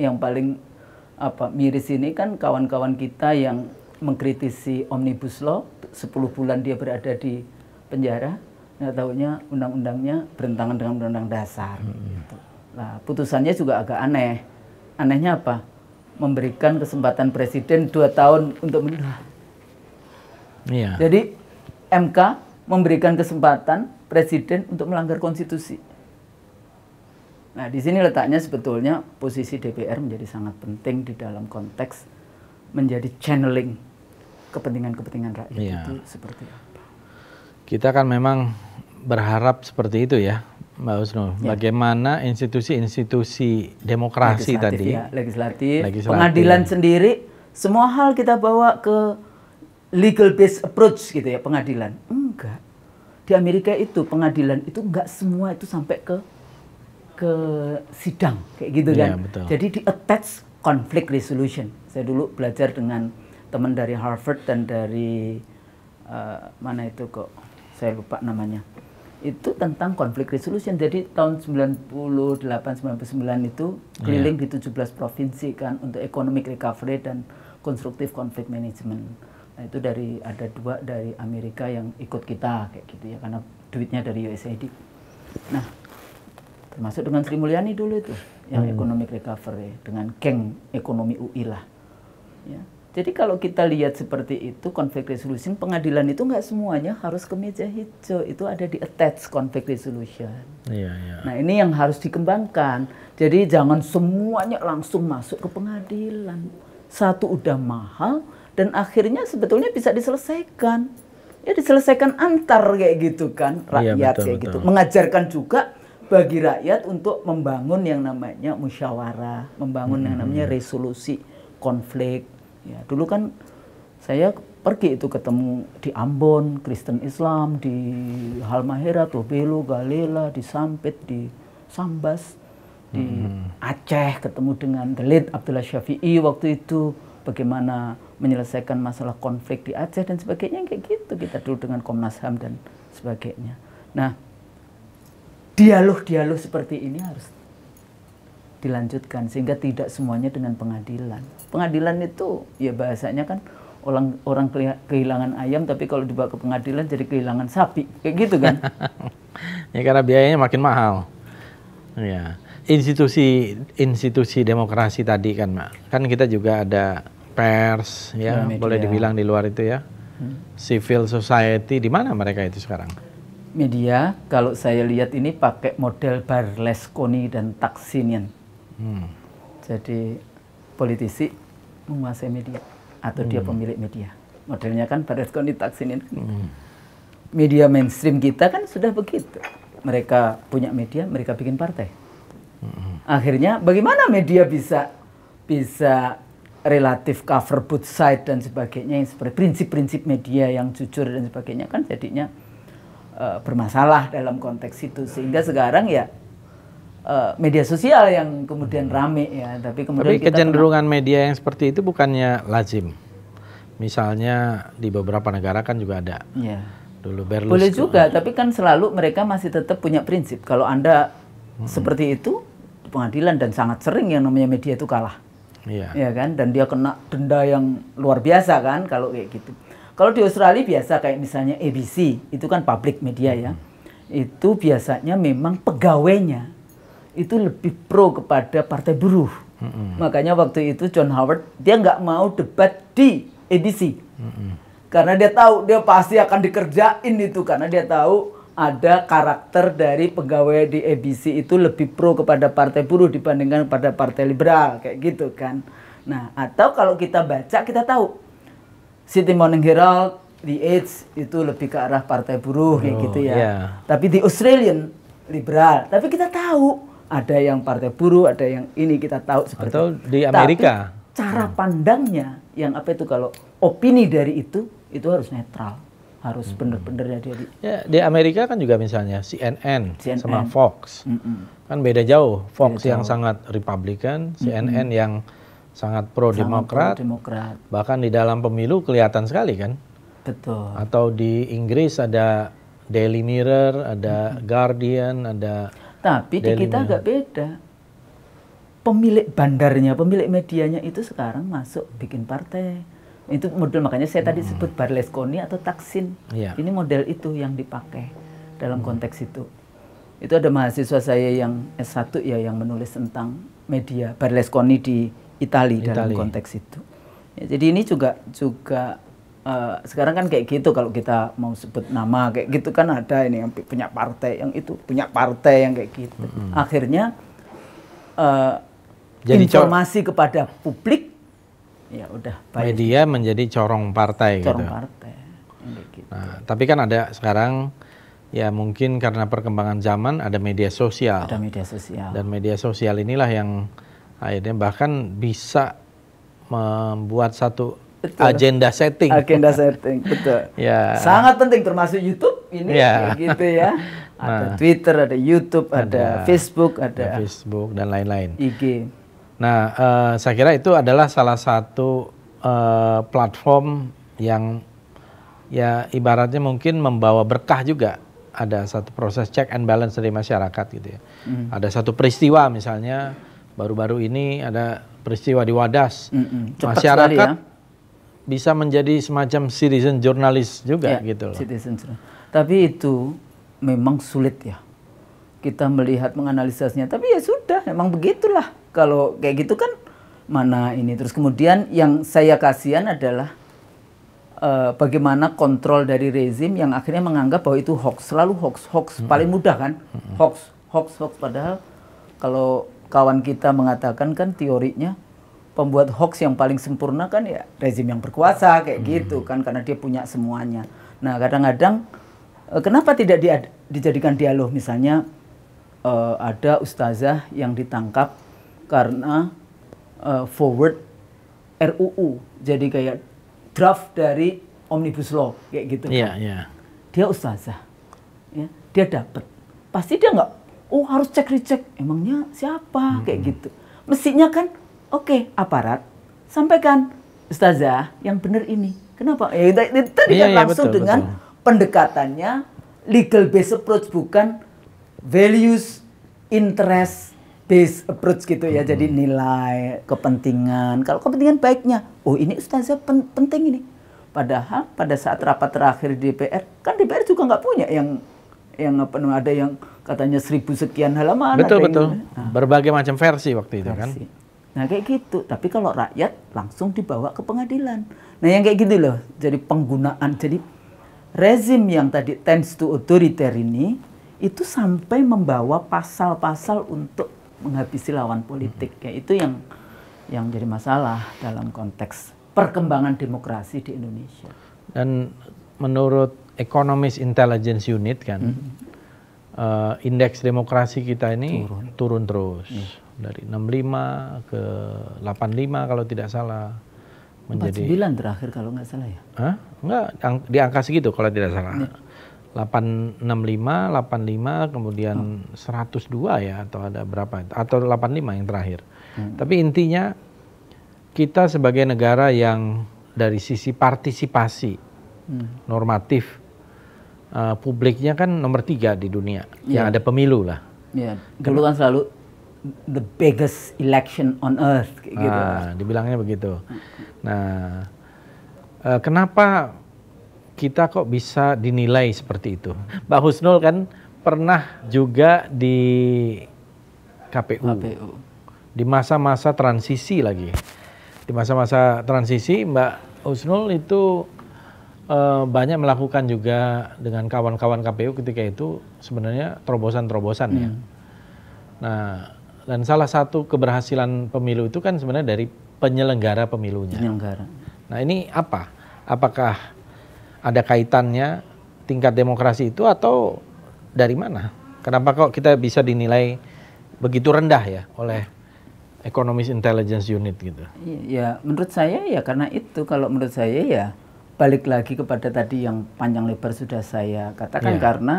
yang paling apa miris ini kan kawan-kawan kita yang mengkritisi omnibus law 10 bulan dia berada di penjara nggak tahunya undang-undangnya berentangan dengan undang-undang dasar hmm. gitu. Nah, putusannya juga agak aneh. Anehnya apa? Memberikan kesempatan presiden dua tahun untuk menunda. Iya. Jadi MK memberikan kesempatan presiden untuk melanggar konstitusi. Nah, di sini letaknya sebetulnya posisi DPR menjadi sangat penting di dalam konteks menjadi channeling kepentingan-kepentingan rakyat ya. itu seperti apa. Kita kan memang berharap seperti itu ya, Mbak Husnul. Ya. Bagaimana institusi-institusi demokrasi legislatif tadi, ya, legislatif, legislatif, pengadilan sendiri, semua hal kita bawa ke legal based approach gitu ya pengadilan. Enggak. Di Amerika itu pengadilan itu enggak semua itu sampai ke ke sidang kayak gitu iya, kan. betul. Jadi di attach conflict resolution. Saya dulu belajar dengan teman dari Harvard dan dari uh, mana itu kok saya lupa namanya. Itu tentang conflict resolution. Jadi tahun 98 99 itu keliling yeah. di 17 provinsi kan untuk economic recovery dan constructive conflict management. Nah, itu dari ada dua dari Amerika yang ikut kita kayak gitu ya karena duitnya dari USAID. Nah, termasuk dengan Sri Mulyani dulu itu yang hmm. economic recovery dengan geng ekonomi UI lah ya. jadi kalau kita lihat seperti itu conflict resolution pengadilan itu nggak semuanya harus ke meja hijau itu ada di attach conflict resolution iya, iya. nah ini yang harus dikembangkan jadi jangan semuanya langsung masuk ke pengadilan satu udah mahal dan akhirnya sebetulnya bisa diselesaikan ya diselesaikan antar kayak gitu kan iya, rakyat iya, betul, kayak gitu. betul. gitu mengajarkan juga bagi rakyat untuk membangun yang namanya musyawarah, membangun hmm. yang namanya resolusi konflik. Ya, dulu kan saya pergi itu ketemu di Ambon, Kristen Islam, di Halmahera, Tobelo, Galela, di Sampit, di Sambas, di hmm. Aceh ketemu dengan The late Abdullah Syafi'i waktu itu bagaimana menyelesaikan masalah konflik di Aceh dan sebagainya kayak gitu kita dulu dengan Komnas HAM dan sebagainya. Nah, dialog-dialog seperti ini harus dilanjutkan sehingga tidak semuanya dengan pengadilan. Pengadilan itu ya bahasanya kan orang orang kehilangan ayam tapi kalau dibawa ke pengadilan jadi kehilangan sapi kayak gitu kan. ya karena biayanya makin mahal. Ya. Institusi institusi demokrasi tadi kan, Mak. Kan kita juga ada pers ya, ya boleh dibilang di luar itu ya. Hmm. Civil society di mana mereka itu sekarang? media kalau saya lihat ini pakai model Barlesconi dan Taksinian. Hmm. Jadi politisi menguasai media atau hmm. dia pemilik media. Modelnya kan Barlesconi Taksinian. Kan. Hmm. Media mainstream kita kan sudah begitu. Mereka punya media, mereka bikin partai. Hmm. Akhirnya bagaimana media bisa bisa relatif cover both side dan sebagainya yang seperti prinsip-prinsip media yang jujur dan sebagainya kan jadinya uh, bermasalah dalam konteks itu sehingga sekarang ya uh, media sosial yang kemudian rame ya tapi kemudian tapi kecenderungan pernah... media yang seperti itu bukannya lazim misalnya di beberapa negara kan juga ada yeah. dulu Berlusconi boleh juga tapi kan selalu mereka masih tetap punya prinsip kalau anda hmm. seperti itu pengadilan dan sangat sering yang namanya media itu kalah Iya. Ya kan, dan dia kena denda yang luar biasa kan kalau kayak gitu. Kalau di Australia biasa kayak misalnya ABC, itu kan public media ya. Hmm. Itu biasanya memang pegawainya itu lebih pro kepada partai buruh. -hmm. Makanya waktu itu John Howard dia nggak mau debat di ABC. -hmm. Karena dia tahu dia pasti akan dikerjain itu karena dia tahu ada karakter dari pegawai di ABC itu lebih pro kepada partai buruh dibandingkan pada partai liberal kayak gitu kan. Nah, atau kalau kita baca kita tahu City Morning Herald di AIDS itu lebih ke arah partai buruh kayak oh, gitu ya. Yeah. Tapi di Australian liberal. Tapi kita tahu ada yang partai buruh, ada yang ini kita tahu seperti Atau di Amerika. Tapi cara pandangnya yang apa itu kalau opini dari itu itu harus netral. Harus hmm. benar-benar ya dari. Ya, di Amerika kan juga misalnya CNN, CNN. sama Fox. Mm -mm. Kan beda jauh. Fox beda yang sangat Republican, CNN mm -mm. yang sangat pro demokrat. demokrat. Bahkan di dalam pemilu kelihatan sekali kan? Betul. Atau di Inggris ada Daily Mirror, ada hmm. Guardian, ada Tapi Daily di kita Mirror. agak beda. Pemilik bandarnya, pemilik medianya itu sekarang masuk bikin partai. Itu model makanya saya tadi sebut Barlesconi atau Taksin. Ya. Ini model itu yang dipakai dalam konteks itu. Itu ada mahasiswa saya yang S1 ya yang menulis tentang media Barlesconi di Itali, Itali. dalam konteks itu. Ya, jadi ini juga juga uh, sekarang kan kayak gitu kalau kita mau sebut nama kayak gitu kan ada ini yang punya partai yang itu punya partai yang kayak gitu. Mm -hmm. Akhirnya uh, jadi informasi kepada publik ya udah baik. media menjadi corong partai gitu. corong gitu. partai gitu. nah tapi kan ada sekarang ya mungkin karena perkembangan zaman ada media sosial ada media sosial dan media sosial inilah yang akhirnya bahkan bisa membuat satu betul. agenda setting agenda setting betul ya sangat penting termasuk YouTube ini ya. gitu ya nah. ada nah, Twitter ada YouTube ada, ada Facebook ada, ada Facebook dan lain-lain IG nah uh, saya kira itu adalah salah satu uh, platform yang ya ibaratnya mungkin membawa berkah juga ada satu proses check and balance dari masyarakat gitu ya. Mm. Ada satu peristiwa misalnya Baru-baru ini ada peristiwa di Wadas. Mm -mm. Masyarakat ya. bisa menjadi semacam citizen jurnalis juga ya, gitu loh. Citizen Tapi itu memang sulit ya. Kita melihat menganalisasnya, tapi ya sudah, memang begitulah. Kalau kayak gitu kan mana ini. Terus kemudian yang saya kasihan adalah uh, bagaimana kontrol dari rezim yang akhirnya menganggap bahwa itu hoax, selalu hoax, hoax paling mudah kan, hoax, hoax, hoax. Padahal kalau kawan kita mengatakan kan teorinya pembuat hoax yang paling sempurna kan ya rezim yang berkuasa kayak hmm. gitu kan karena dia punya semuanya. Nah kadang-kadang eh, kenapa tidak di, dijadikan dialog misalnya uh, ada ustazah yang ditangkap karena uh, forward RUU jadi kayak draft dari omnibus law kayak gitu. Kan. Iya yeah, iya. Yeah. Dia ustazah, ya dia dapat. Pasti dia nggak oh harus cek recek emangnya siapa hmm. kayak gitu mestinya kan oke okay, aparat sampaikan ustazah yang benar ini kenapa ya itu, itu tadi kan iya, kan iya, langsung betul, dengan betul. pendekatannya legal based approach bukan values interest base approach gitu ya hmm. jadi nilai kepentingan kalau kepentingan baiknya oh ini ustazah pen penting ini padahal pada saat rapat terakhir di DPR kan DPR juga nggak punya yang yang apa ada yang katanya seribu sekian halaman. Betul betul. nah. Berbagai macam versi waktu itu kan. versi. kan. Nah kayak gitu. Tapi kalau rakyat langsung dibawa ke pengadilan. Nah yang kayak gitu loh. Jadi penggunaan jadi rezim yang tadi tends to authoritarian ini itu sampai membawa pasal-pasal untuk menghabisi lawan politik. Ya itu yang yang jadi masalah dalam konteks perkembangan demokrasi di Indonesia. Dan menurut Economist Intelligence Unit kan, mm -hmm uh, indeks demokrasi kita ini turun, turun terus. Hmm. Dari 65 ke 85 kalau tidak salah. Menjadi 49 terakhir kalau nggak salah ya? Hah? Nggak, di angka segitu kalau tidak salah. Ya. 865, 85, kemudian oh. 102 ya atau ada berapa atau 85 yang terakhir. Hmm. Tapi intinya kita sebagai negara yang dari sisi partisipasi hmm. normatif uh, publiknya kan nomor tiga di dunia yeah. yang iya. ada pemilu lah. Yeah. Iya, dulu kan selalu the biggest election on earth kayak gitu. Ah, dibilangnya begitu. Nah, uh, kenapa kita kok bisa dinilai seperti itu? Mbak Husnul kan pernah juga di KPU. KPU. Di masa-masa transisi lagi. Di masa-masa transisi Mbak Husnul itu uh, banyak melakukan juga dengan kawan-kawan KPU ketika itu sebenarnya terobosan-terobosan ya. hmm. ya. Nah, dan salah satu keberhasilan pemilu itu kan sebenarnya dari penyelenggara pemilunya. Penyelenggara. Nah, ini apa? Apakah ada kaitannya tingkat demokrasi itu atau dari mana? Kenapa kok kita bisa dinilai begitu rendah ya oleh Economist Intelligence Unit gitu? Iya, ya, menurut saya ya karena itu kalau menurut saya ya balik lagi kepada tadi yang panjang lebar sudah saya katakan yeah. karena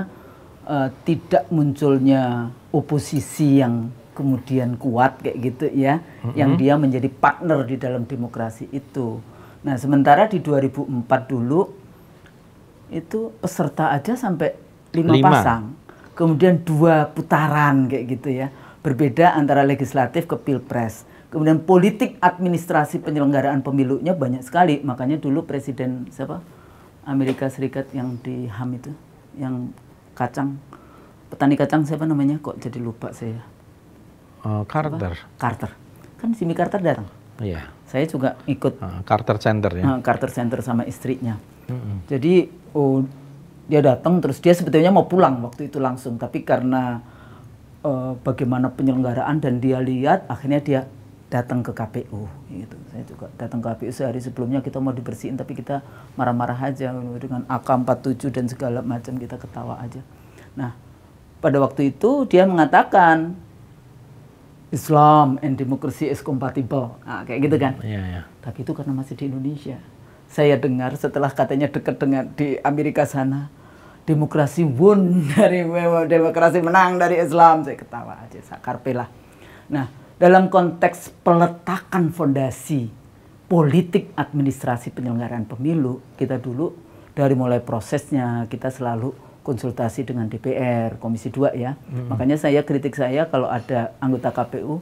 uh, tidak munculnya oposisi yang kemudian kuat kayak gitu ya, mm-hmm. yang dia menjadi partner di dalam demokrasi itu. Nah, sementara di 2004 dulu itu peserta aja sampai lima, lima. pasang, kemudian dua putaran kayak gitu ya, berbeda antara legislatif ke pilpres. Kemudian politik administrasi penyelenggaraan pemilunya banyak sekali. Makanya dulu Presiden siapa? Amerika Serikat yang di HAM itu, yang kacang, petani kacang siapa namanya? Kok jadi lupa saya? Uh, Carter. Apa? Carter. Kan Jimmy Carter datang. Iya. Yeah. Saya juga ikut. Uh, Carter Center ya? Eh, Carter Center sama istrinya. Mm -hmm. Jadi oh, dia datang terus dia sebetulnya mau pulang waktu itu langsung. Tapi karena bagaimana penyelenggaraan dan dia lihat akhirnya dia datang ke KPU gitu. Saya juga datang ke KPU sehari sebelumnya kita mau dibersihin tapi kita marah-marah aja dengan AK47 dan segala macam kita ketawa aja. Nah, pada waktu itu dia mengatakan Islam and democracy is compatible. Nah, kayak gitu kan. Iya, iya. Tapi itu karena masih di Indonesia. Saya dengar setelah katanya dekat dengan di Amerika sana, demokrasi won dari demokrasi menang dari Islam. Saya ketawa aja, sakar pelah. Nah, dalam konteks peletakan fondasi politik administrasi penyelenggaraan pemilu kita dulu dari mulai prosesnya kita selalu konsultasi dengan DPR Komisi 2 ya. Hmm. Makanya saya kritik saya kalau ada anggota KPU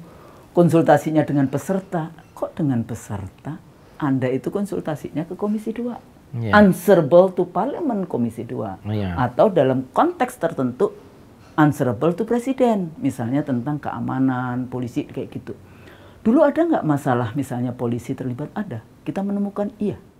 konsultasinya dengan peserta, kok dengan peserta? Anda itu konsultasinya ke Komisi 2. Yeah. Answerable to Parlemen Komisi 2 yeah. atau dalam konteks tertentu answerable to presiden, misalnya tentang keamanan, polisi kayak gitu. Dulu ada nggak masalah misalnya polisi terlibat? Ada. Kita menemukan iya.